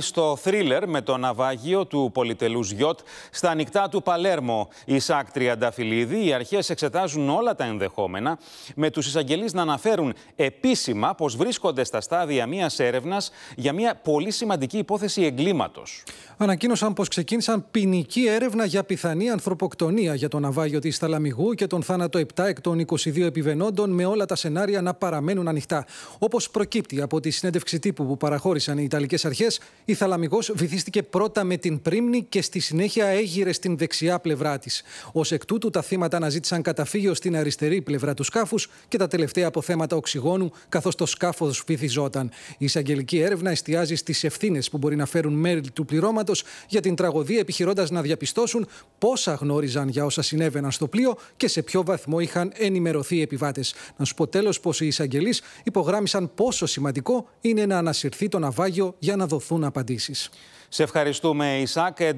στο θρίλερ με το ναυάγιο του πολυτελούς Γιώτ στα ανοιχτά του Παλέρμο. Η ΣΑΚ Τριανταφυλλίδη, οι αρχές εξετάζουν όλα τα ενδεχόμενα, με τους εισαγγελείς να αναφέρουν επίσημα πως βρίσκονται στα στάδια μιας έρευνας για μια πολύ σημαντική υπόθεση εγκλήματος. Ανακοίνωσαν πως ξεκίνησαν ποινική έρευνα για πιθανή ανθρωποκτονία για το ναυάγιο της Θαλαμιγού και τον θάνατο 7 εκ των 22 επιβενόντων με όλα τα σενάρια να παραμένουν ανοιχτά. Όπως προκύπτει από τη συνέντευξη τύπου που παραχώρησαν οι Ιταλικές αρχές, η θαλαμικός βυθίστηκε πρώτα με την πρίμνη και στη συνέχεια έγειρε στην δεξιά πλευρά της. Ως εκ τούτου, τα θύματα αναζήτησαν καταφύγιο στην αριστερή πλευρά του σκάφους και τα τελευταία αποθέματα οξυγόνου, καθώς το σκάφος βυθιζόταν. Η εισαγγελική έρευνα εστιάζει στις ευθύνες που μπορεί να φέρουν μέρη του πληρώματος για την τραγωδία, επιχειρώντας να διαπιστώσουν πόσα γνώριζαν για όσα συνέβαιναν στο πλοίο και σε ποιο βαθμό είχαν ενημερωθεί οι επιβάτες. Να σου πω τέλος πως οι εισαγγελείς υπογράμμισαν πόσο σημαντικό είναι να ανασυρθεί το ναυάγιο για να δοθούν σε ευχαριστούμε Ισάκ. Ε,